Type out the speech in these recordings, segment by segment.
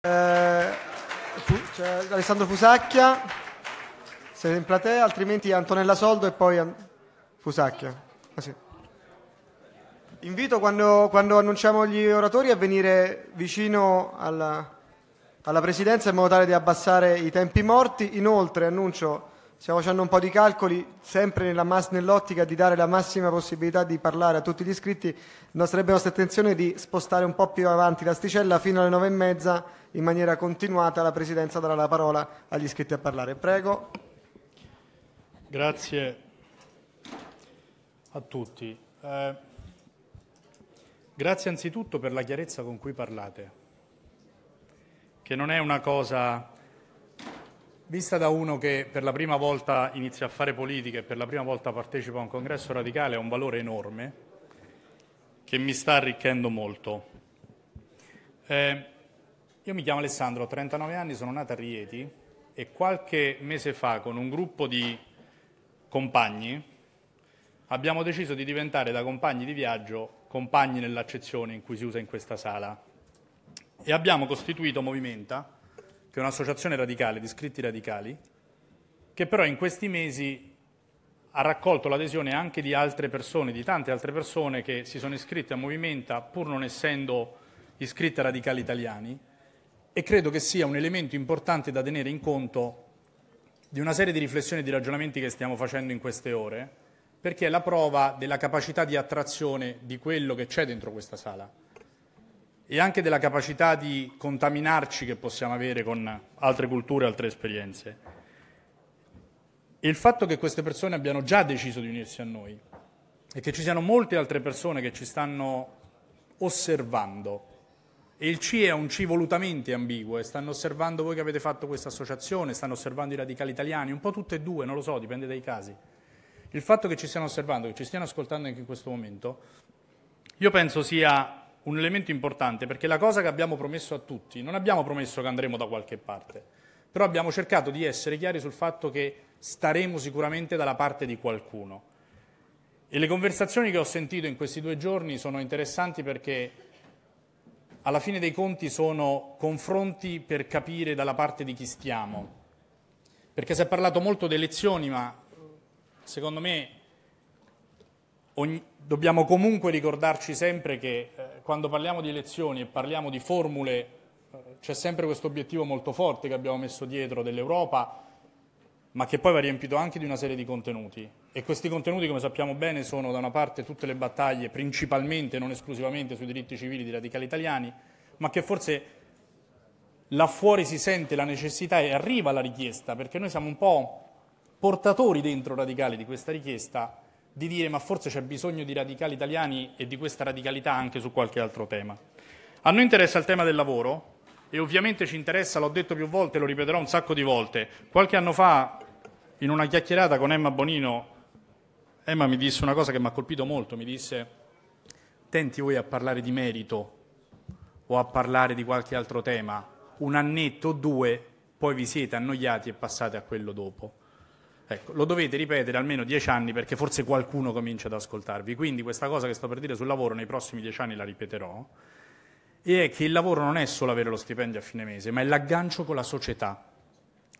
Eh, c'è Alessandro Fusacchia, siete in platea, altrimenti Antonella Soldo e poi An- Fusacchia. Ah, sì. Invito quando, quando, annunciamo gli oratori a venire vicino alla, alla Presidenza in modo tale di abbassare i tempi morti. Inoltre annuncio Stiamo facendo un po' di calcoli, sempre mass- nell'ottica di dare la massima possibilità di parlare a tutti gli iscritti. non Sarebbe nostra intenzione di spostare un po' più avanti l'asticella fino alle nove e mezza in maniera continuata. La Presidenza darà la parola agli iscritti a parlare. Prego. Grazie a tutti. Eh, grazie anzitutto per la chiarezza con cui parlate, che non è una cosa Vista da uno che per la prima volta inizia a fare politica e per la prima volta partecipa a un congresso radicale, ha un valore enorme che mi sta arricchendo molto. Eh, io mi chiamo Alessandro, ho 39 anni, sono nato a Rieti e qualche mese fa con un gruppo di compagni abbiamo deciso di diventare da compagni di viaggio compagni nell'accezione in cui si usa in questa sala e abbiamo costituito Movimenta che è un'associazione radicale di scritti radicali, che però in questi mesi ha raccolto l'adesione anche di altre persone, di tante altre persone che si sono iscritte a Movimenta pur non essendo iscritte a radicali italiani e credo che sia un elemento importante da tenere in conto di una serie di riflessioni e di ragionamenti che stiamo facendo in queste ore, perché è la prova della capacità di attrazione di quello che c'è dentro questa sala e anche della capacità di contaminarci che possiamo avere con altre culture, altre esperienze. E il fatto che queste persone abbiano già deciso di unirsi a noi e che ci siano molte altre persone che ci stanno osservando. E il CI è un CI volutamente ambiguo, e eh, stanno osservando voi che avete fatto questa associazione, stanno osservando i radicali italiani, un po' tutte e due, non lo so, dipende dai casi. Il fatto che ci stiano osservando, che ci stiano ascoltando anche in questo momento, io penso sia un elemento importante, perché la cosa che abbiamo promesso a tutti, non abbiamo promesso che andremo da qualche parte, però abbiamo cercato di essere chiari sul fatto che staremo sicuramente dalla parte di qualcuno. E le conversazioni che ho sentito in questi due giorni sono interessanti perché alla fine dei conti sono confronti per capire dalla parte di chi stiamo. Perché si è parlato molto di elezioni, ma secondo me ogni, dobbiamo comunque ricordarci sempre che eh, quando parliamo di elezioni e parliamo di formule eh, c'è sempre questo obiettivo molto forte che abbiamo messo dietro dell'Europa, ma che poi va riempito anche di una serie di contenuti. E questi contenuti, come sappiamo bene, sono da una parte tutte le battaglie, principalmente, non esclusivamente, sui diritti civili di radicali italiani, ma che forse là fuori si sente la necessità e arriva la richiesta, perché noi siamo un po' portatori dentro radicali di questa richiesta di dire ma forse c'è bisogno di radicali italiani e di questa radicalità anche su qualche altro tema. A noi interessa il tema del lavoro e ovviamente ci interessa, l'ho detto più volte, lo ripeterò un sacco di volte. Qualche anno fa, in una chiacchierata con Emma Bonino, Emma mi disse una cosa che mi ha colpito molto, mi disse, tenti voi a parlare di merito o a parlare di qualche altro tema, un annetto o due, poi vi siete annoiati e passate a quello dopo. Ecco, lo dovete ripetere almeno dieci anni perché forse qualcuno comincia ad ascoltarvi. Quindi questa cosa che sto per dire sul lavoro nei prossimi dieci anni la ripeterò. E è che il lavoro non è solo avere lo stipendio a fine mese, ma è l'aggancio con la società.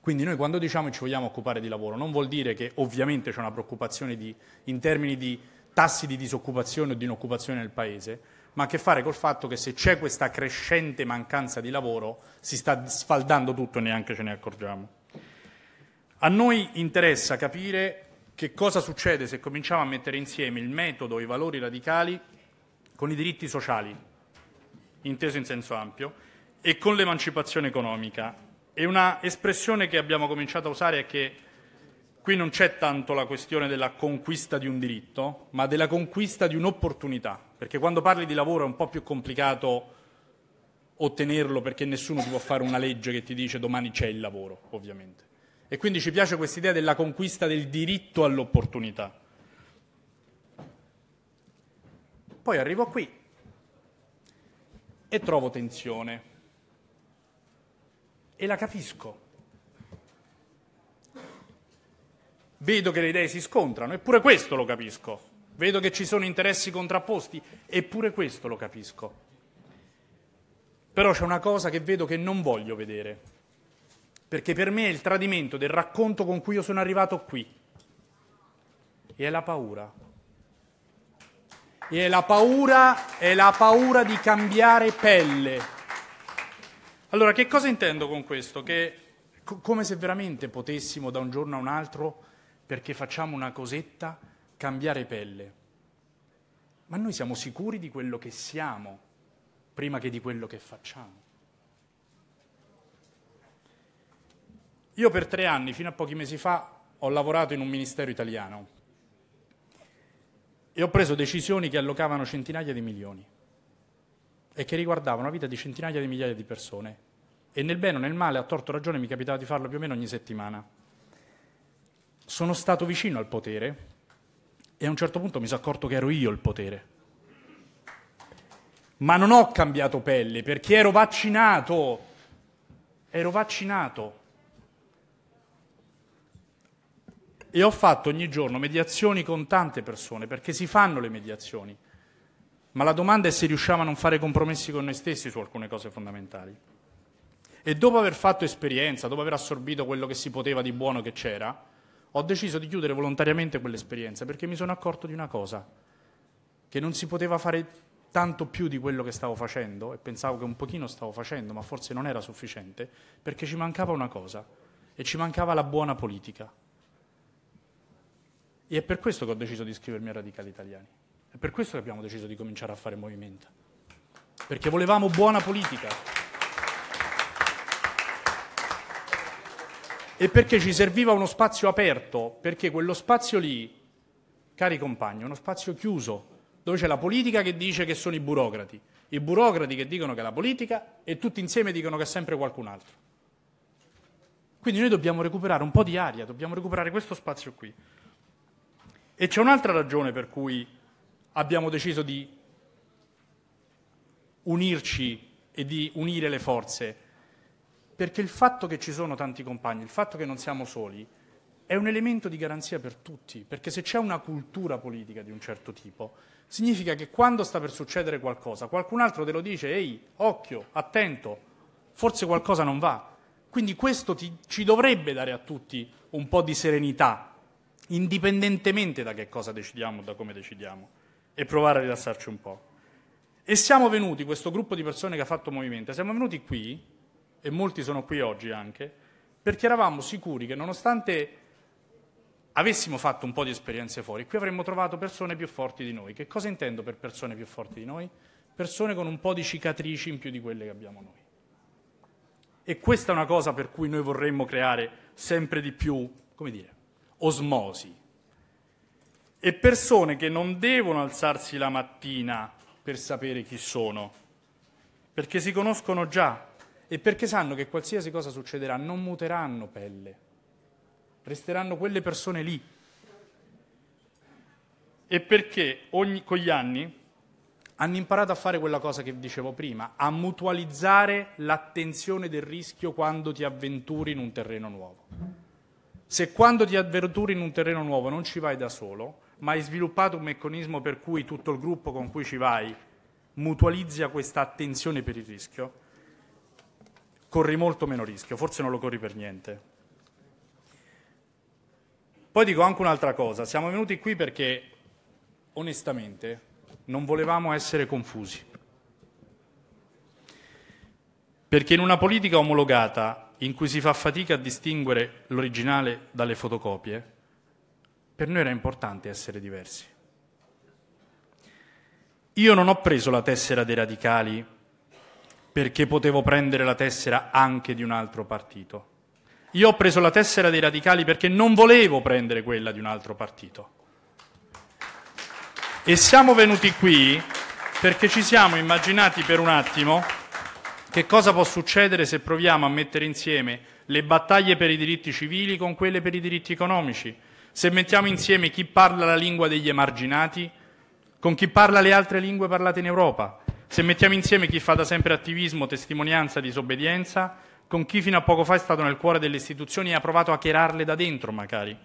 Quindi noi quando diciamo ci vogliamo occupare di lavoro, non vuol dire che ovviamente c'è una preoccupazione di, in termini di tassi di disoccupazione o di inoccupazione nel Paese, ma ha a che fare col fatto che se c'è questa crescente mancanza di lavoro si sta sfaldando tutto e neanche ce ne accorgiamo. A noi interessa capire che cosa succede se cominciamo a mettere insieme il metodo e i valori radicali con i diritti sociali, inteso in senso ampio, e con l'emancipazione economica. E una espressione che abbiamo cominciato a usare è che qui non c'è tanto la questione della conquista di un diritto, ma della conquista di un'opportunità, perché quando parli di lavoro è un po' più complicato ottenerlo perché nessuno ti può fare una legge che ti dice domani c'è il lavoro, ovviamente. E quindi ci piace questa idea della conquista del diritto all'opportunità. Poi arrivo qui e trovo tensione. E la capisco. Vedo che le idee si scontrano, eppure questo lo capisco. Vedo che ci sono interessi contrapposti, eppure questo lo capisco. Però c'è una cosa che vedo che non voglio vedere perché per me è il tradimento del racconto con cui io sono arrivato qui. E è la paura. E è la paura, è la paura di cambiare pelle. Allora, che cosa intendo con questo? Che co- come se veramente potessimo da un giorno a un altro, perché facciamo una cosetta, cambiare pelle. Ma noi siamo sicuri di quello che siamo, prima che di quello che facciamo. Io per tre anni, fino a pochi mesi fa, ho lavorato in un ministero italiano e ho preso decisioni che allocavano centinaia di milioni e che riguardavano la vita di centinaia di migliaia di persone. E nel bene o nel male, a torto ragione, mi capitava di farlo più o meno ogni settimana. Sono stato vicino al potere e a un certo punto mi sono accorto che ero io il potere. Ma non ho cambiato pelle perché ero vaccinato. Ero vaccinato. E ho fatto ogni giorno mediazioni con tante persone, perché si fanno le mediazioni. Ma la domanda è se riusciamo a non fare compromessi con noi stessi su alcune cose fondamentali. E dopo aver fatto esperienza, dopo aver assorbito quello che si poteva di buono che c'era, ho deciso di chiudere volontariamente quell'esperienza perché mi sono accorto di una cosa, che non si poteva fare tanto più di quello che stavo facendo e pensavo che un pochino stavo facendo, ma forse non era sufficiente, perché ci mancava una cosa, e ci mancava la buona politica. E è per questo che ho deciso di iscrivermi a Radicali Italiani. È per questo che abbiamo deciso di cominciare a fare movimento. Perché volevamo buona politica. E perché ci serviva uno spazio aperto, perché quello spazio lì, cari compagni, è uno spazio chiuso, dove c'è la politica che dice che sono i burocrati, i burocrati che dicono che è la politica e tutti insieme dicono che è sempre qualcun altro. Quindi noi dobbiamo recuperare un po' di aria, dobbiamo recuperare questo spazio qui. E c'è un'altra ragione per cui abbiamo deciso di unirci e di unire le forze, perché il fatto che ci sono tanti compagni, il fatto che non siamo soli, è un elemento di garanzia per tutti, perché se c'è una cultura politica di un certo tipo, significa che quando sta per succedere qualcosa, qualcun altro te lo dice, ehi, occhio, attento, forse qualcosa non va. Quindi questo ti, ci dovrebbe dare a tutti un po' di serenità indipendentemente da che cosa decidiamo o da come decidiamo, e provare a rilassarci un po'. E siamo venuti, questo gruppo di persone che ha fatto movimento, siamo venuti qui, e molti sono qui oggi anche, perché eravamo sicuri che nonostante avessimo fatto un po' di esperienze fuori, qui avremmo trovato persone più forti di noi. Che cosa intendo per persone più forti di noi? Persone con un po' di cicatrici in più di quelle che abbiamo noi. E questa è una cosa per cui noi vorremmo creare sempre di più, come dire, osmosi. E persone che non devono alzarsi la mattina per sapere chi sono, perché si conoscono già e perché sanno che qualsiasi cosa succederà non muteranno pelle, resteranno quelle persone lì. E perché ogni, con gli anni hanno imparato a fare quella cosa che dicevo prima, a mutualizzare l'attenzione del rischio quando ti avventuri in un terreno nuovo. Se quando ti avventuri in un terreno nuovo non ci vai da solo, ma hai sviluppato un meccanismo per cui tutto il gruppo con cui ci vai mutualizza questa attenzione per il rischio, corri molto meno rischio, forse non lo corri per niente. Poi dico anche un'altra cosa, siamo venuti qui perché onestamente non volevamo essere confusi. Perché in una politica omologata in cui si fa fatica a distinguere l'originale dalle fotocopie, per noi era importante essere diversi. Io non ho preso la tessera dei radicali perché potevo prendere la tessera anche di un altro partito. Io ho preso la tessera dei radicali perché non volevo prendere quella di un altro partito. E siamo venuti qui perché ci siamo immaginati per un attimo che cosa può succedere se proviamo a mettere insieme le battaglie per i diritti civili con quelle per i diritti economici? Se mettiamo insieme chi parla la lingua degli emarginati con chi parla le altre lingue parlate in Europa? Se mettiamo insieme chi fa da sempre attivismo, testimonianza, disobbedienza con chi fino a poco fa è stato nel cuore delle istituzioni e ha provato a chierarle da dentro magari?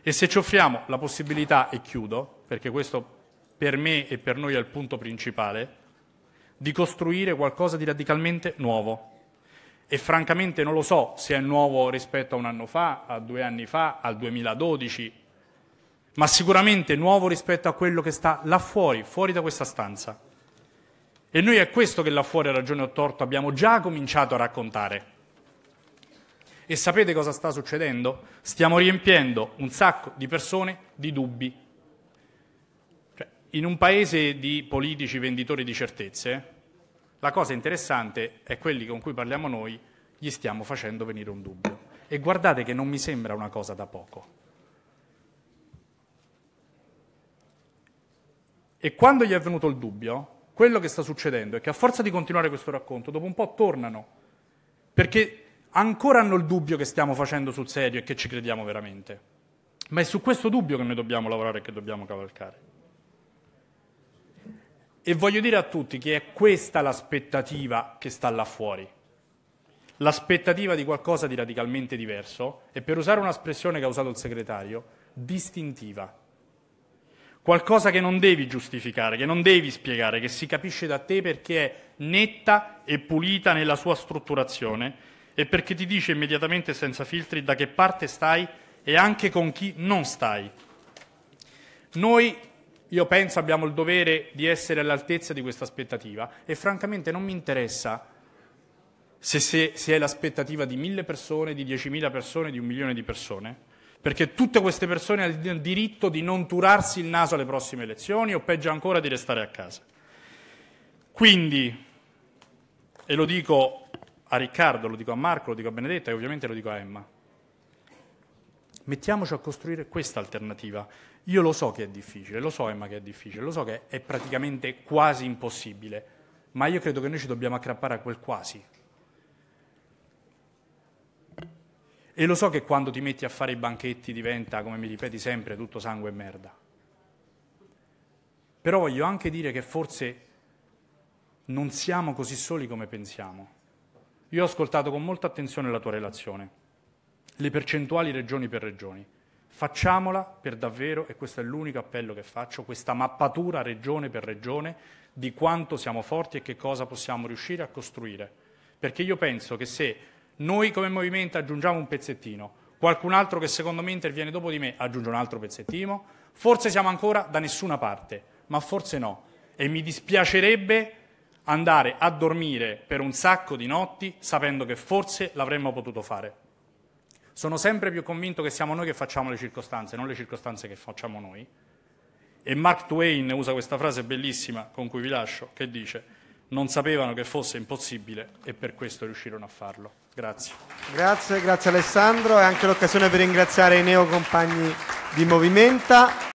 E se ci offriamo la possibilità, e chiudo, perché questo per me e per noi è il punto principale, di costruire qualcosa di radicalmente nuovo. E francamente non lo so se è nuovo rispetto a un anno fa, a due anni fa, al 2012, ma sicuramente nuovo rispetto a quello che sta là fuori, fuori da questa stanza. E noi è questo che là fuori, ragione o torto, abbiamo già cominciato a raccontare. E sapete cosa sta succedendo? Stiamo riempiendo un sacco di persone di dubbi in un paese di politici venditori di certezze, la cosa interessante è quelli con cui parliamo noi, gli stiamo facendo venire un dubbio. E guardate che non mi sembra una cosa da poco. E quando gli è venuto il dubbio, quello che sta succedendo è che a forza di continuare questo racconto, dopo un po' tornano, perché ancora hanno il dubbio che stiamo facendo sul serio e che ci crediamo veramente. Ma è su questo dubbio che noi dobbiamo lavorare e che dobbiamo cavalcare. E voglio dire a tutti che è questa l'aspettativa che sta là fuori. L'aspettativa di qualcosa di radicalmente diverso e per usare un'espressione che ha usato il segretario, distintiva. Qualcosa che non devi giustificare, che non devi spiegare, che si capisce da te perché è netta e pulita nella sua strutturazione e perché ti dice immediatamente senza filtri da che parte stai e anche con chi non stai. Noi io penso abbiamo il dovere di essere all'altezza di questa aspettativa e francamente non mi interessa se, se, se è l'aspettativa di mille persone, di diecimila persone, di un milione di persone perché tutte queste persone hanno il diritto di non turarsi il naso alle prossime elezioni o peggio ancora di restare a casa. Quindi, e lo dico a Riccardo, lo dico a Marco, lo dico a Benedetta e ovviamente lo dico a Emma, mettiamoci a costruire questa alternativa. Io lo so che è difficile, lo so Emma che è difficile, lo so che è praticamente quasi impossibile, ma io credo che noi ci dobbiamo accappare a quel quasi. E lo so che quando ti metti a fare i banchetti diventa, come mi ripeti sempre, tutto sangue e merda. Però voglio anche dire che forse non siamo così soli come pensiamo. Io ho ascoltato con molta attenzione la tua relazione, le percentuali regioni per regioni. Facciamola per davvero, e questo è l'unico appello che faccio, questa mappatura regione per regione di quanto siamo forti e che cosa possiamo riuscire a costruire. Perché io penso che se noi come movimento aggiungiamo un pezzettino, qualcun altro che secondo me interviene dopo di me aggiunge un altro pezzettino, forse siamo ancora da nessuna parte, ma forse no. E mi dispiacerebbe andare a dormire per un sacco di notti sapendo che forse l'avremmo potuto fare. Sono sempre più convinto che siamo noi che facciamo le circostanze, non le circostanze che facciamo noi. E Mark Twain usa questa frase bellissima con cui vi lascio, che dice, non sapevano che fosse impossibile e per questo riuscirono a farlo. Grazie. Grazie, grazie Alessandro. È anche l'occasione per ringraziare i neocompagni di Movimenta.